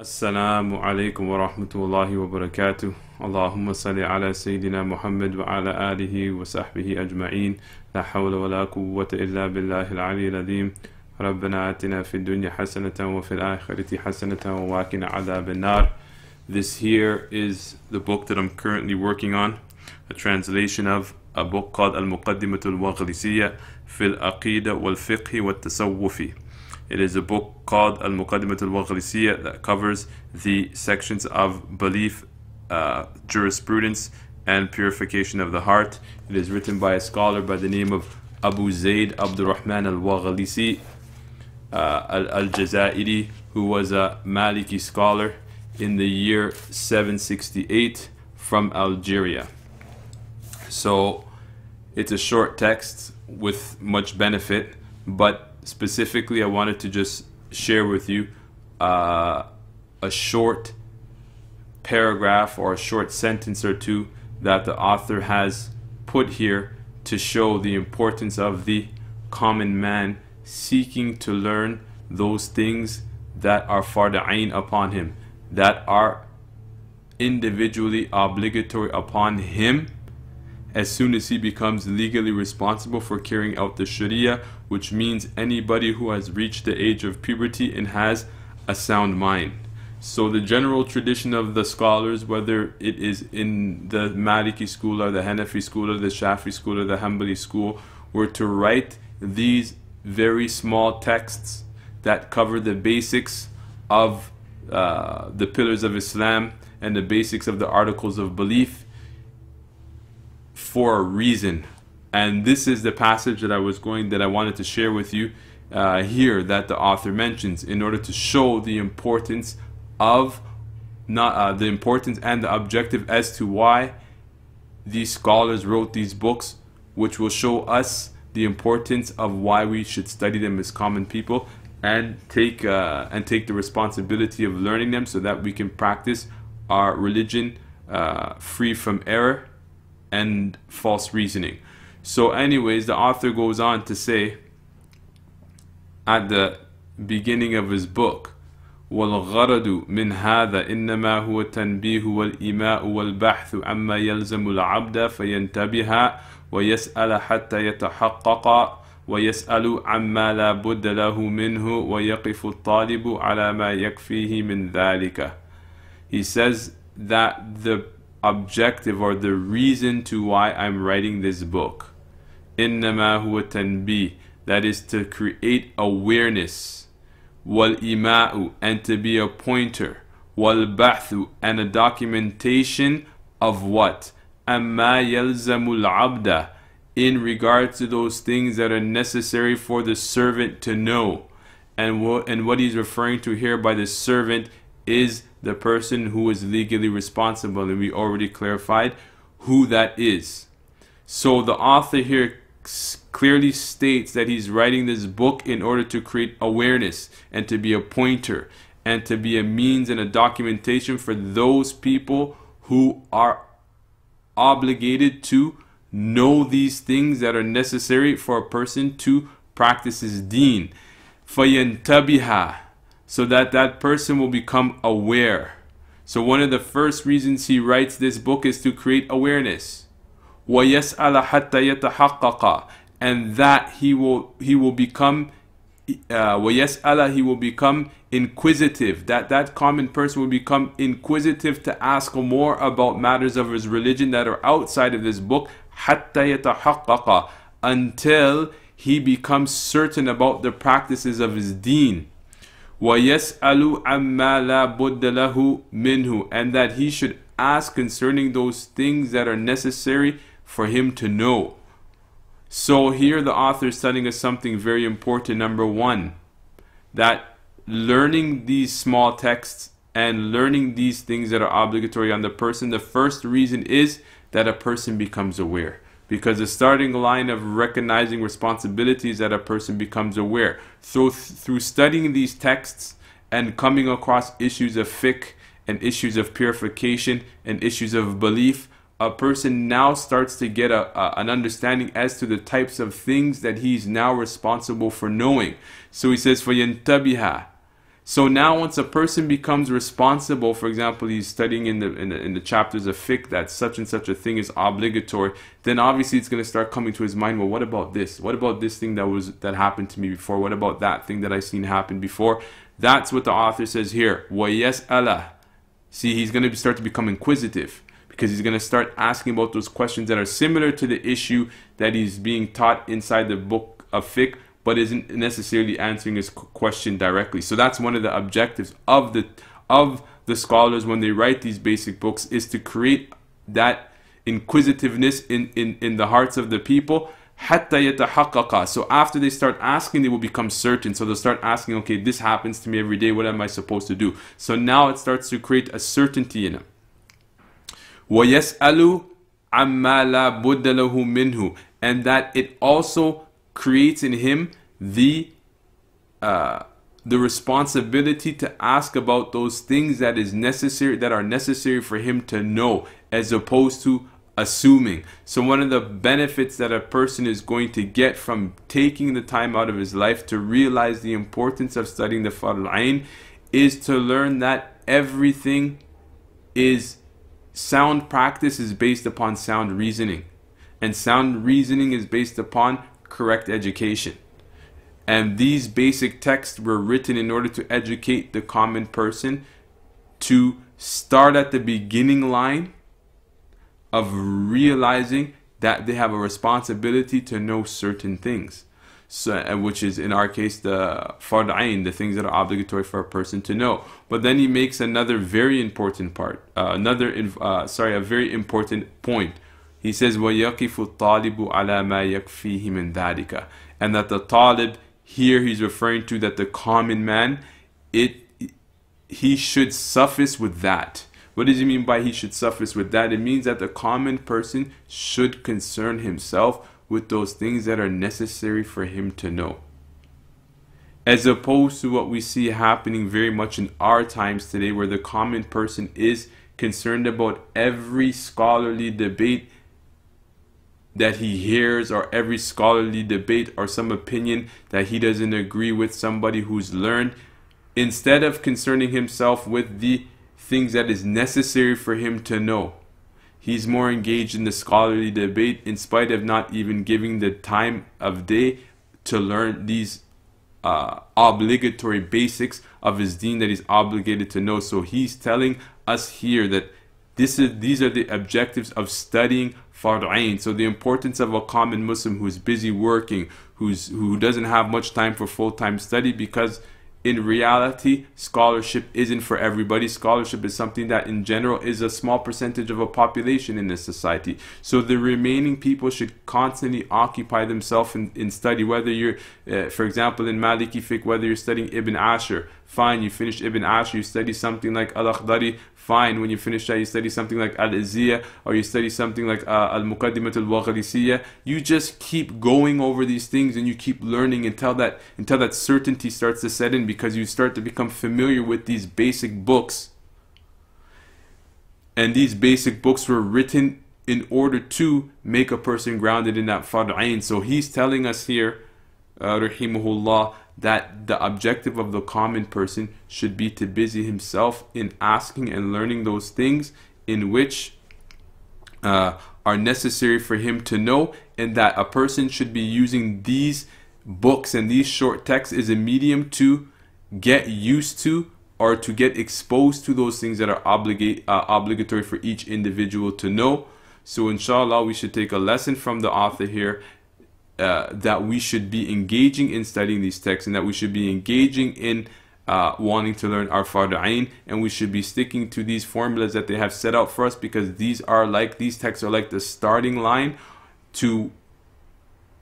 السلام عليكم ورحمة الله وبركاته اللهم صل على سيدنا محمد وعلى آله وصحبه أجمعين لا حول ولا قوة إلا بالله العلي العظيم ربنا آتنا في الدنيا حسنة وفي الآخرة حسنة وواكنا عذاب النار This here is the book that I'm currently working on a translation of a book called المقدمة الوغلسية في العقيدة والفقه والتصوفي It is a book called Al Muqaddimat al Waghlisiya that covers the sections of belief, uh, jurisprudence, and purification of the heart. It is written by a scholar by the name of Abu Zayd Abdurrahman al Waghlisi uh, al Jazairi, who was a Maliki scholar in the year 768 from Algeria. So it's a short text with much benefit, but specifically, I wanted to just share with you uh, a short paragraph or a short sentence or two that the author has put here to show the importance of the common man seeking to learn those things that are farda'in upon him, that are individually obligatory upon him as soon as he becomes legally responsible for carrying out the sharia which means anybody who has reached the age of puberty and has a sound mind. So the general tradition of the scholars, whether it is in the Maliki school or the Hanafi school or the Shafi school or the Hanbali school, were to write these very small texts that cover the basics of uh, the pillars of Islam and the basics of the articles of belief for a reason, and this is the passage that I was going that I wanted to share with you uh, here that the author mentions in order to show the importance of not uh, the importance and the objective as to why these scholars wrote these books, which will show us the importance of why we should study them as common people and take uh, and take the responsibility of learning them so that we can practice our religion uh, free from error and false reasoning. So, anyways, the author goes on to say at the beginning of his book, والغرض من هذا إنما هو التنبيه والإيماء والبحث عما يلزم العبد فينتبه ويسأل حتى يتحقق ويسأل عما لا بد له منه ويقف الطالب على ما يكفيه من ذلك. He says that the objective or the reason to why I'm writing this book إنما هو تنبيه that is to create awareness والإيماء and to be a pointer والبحث and a documentation of what أما يلزم العبد in regard to those things that are necessary for the servant to know and what and what he's referring to here by the servant is the person who is legally responsible and we already clarified who that is so the author here clearly states that he's writing this book in order to create awareness and to be a pointer and to be a means and a documentation for those people who are obligated to know these things that are necessary for a person to practice his deen. فَيَنْتَبِهَا So that that person will become aware. So one of the first reasons he writes this book is to create awareness. وَيَسْأَلَ حَتَّى يَتَحَقَّقَ And that he will, he will become uh, وَيَسْأَلَ He will become inquisitive. That that common person will become inquisitive to ask more about matters of his religion that are outside of this book حَتَّى يَتَحَقَّقَ Until he becomes certain about the practices of his deen. وَيَسْأَلُ عَمَّا لَا مِنْهُ And that he should ask concerning those things that are necessary for him to know. So here the author is telling us something very important. Number one, that learning these small texts and learning these things that are obligatory on the person, the first reason is that a person becomes aware. Because the starting line of recognizing responsibilities that a person becomes aware. So through studying these texts and coming across issues of fiqh and issues of purification and issues of belief, a person now starts to get a, a, an understanding as to the types of things that he's now responsible for knowing. So he says, for فَيَنْتَبِهَا so now once a person becomes responsible, for example, he's studying in the, in the, in the chapters of fiqh that such and such a thing is obligatory, then obviously it's going to start coming to his mind, well, what about this? What about this thing that was that happened to me before? What about that thing that I have seen happen before? That's what the author says here. Wa yes Allah. See, he's going to start to become inquisitive because he's going to start asking about those questions that are similar to the issue that he's being taught inside the book of fiqh but isn't necessarily answering his question directly so that's one of the objectives of the of the scholars when they write these basic books is to create that inquisitiveness in in, in the hearts of the people so after they start asking, they will become certain. So they'll start asking, okay, this happens to me every day. What am I supposed to do? So now it starts to create a certainty in them. وَيَسْأَلُ عَمَّا لَا بُدَّ لَهُ مِنْهُ And that it also creates in him the uh, the responsibility to ask about those things that is necessary that are necessary for him to know as opposed to assuming so one of the benefits that a person is going to get from taking the time out of his life to realize the importance of studying the Farul is to learn that everything is Sound practice is based upon sound reasoning, and sound reasoning is based upon correct education. And these basic texts were written in order to educate the common person to start at the beginning line of realizing that they have a responsibility to know certain things so, which is in our case the fardain, the things that are obligatory for a person to know. But then he makes another very important part, uh, another uh, sorry, a very important point. He says, وَيَقِفُ الطَّالِبُ عَلَى مَا يَكْفِيهِ مِنْ ذَلِكَ And that the talib, here he's referring to that the common man, it he should suffice with that. What does he mean by he should suffice with that? It means that the common person should concern himself with those things that are necessary for him to know. As opposed to what we see happening very much in our times today, where the common person is concerned about every scholarly debate that he hears or every scholarly debate or some opinion that he doesn't agree with somebody who's learned instead of concerning himself with the things that is necessary for him to know He's more engaged in the scholarly debate in spite of not even giving the time of day to learn these uh, obligatory basics of his deen that he's obligated to know. So he's telling us here that this is these are the objectives of studying far'ain. So the importance of a common Muslim who's busy working, who's who doesn't have much time for full-time study because in reality, scholarship isn't for everybody. Scholarship is something that, in general, is a small percentage of a population in this society. So the remaining people should constantly occupy themselves in, in study, whether you're, uh, for example, in Maliki Fiqh, whether you're studying Ibn Asher, Fine, you finish Ibn Ash, you study something like Al-Akhdari. Fine, when you finish that, you study something like Al-Izziya or you study something like uh, Al-Muqaddimat al-Wagharisiyya. You just keep going over these things and you keep learning until that, until that certainty starts to set in because you start to become familiar with these basic books. And these basic books were written in order to make a person grounded in that Fad'ain. So he's telling us here, uh, rahimahullah, that the objective of the common person should be to busy himself in asking and learning those things in which uh, are necessary for him to know, and that a person should be using these books and these short texts as a medium to get used to or to get exposed to those things that are obligate, uh, obligatory for each individual to know. So inshallah, we should take a lesson from the author here uh, that we should be engaging in studying these texts and that we should be engaging in uh, wanting to learn our fardain and we should be sticking to these formulas that they have set out for us because these are like these texts are like the starting line to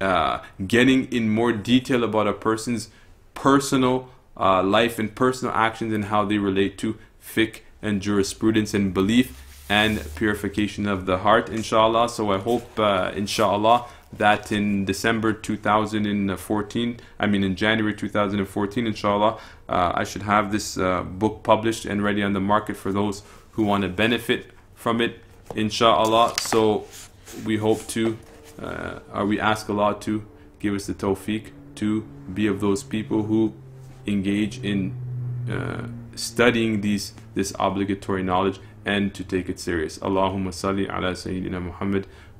uh, getting in more detail about a person's personal uh, life and personal actions and how they relate to fiqh and jurisprudence and belief and purification of the heart inshallah so i hope uh, inshallah that in December 2014, I mean in January 2014, inshallah, uh, I should have this uh, book published and ready on the market for those who want to benefit from it, inshallah. So we hope to, uh, or we ask Allah to give us the tawfiq to be of those people who engage in uh, studying these this obligatory knowledge and to take it serious. Allahumma salli ala Sayyidina Muhammad.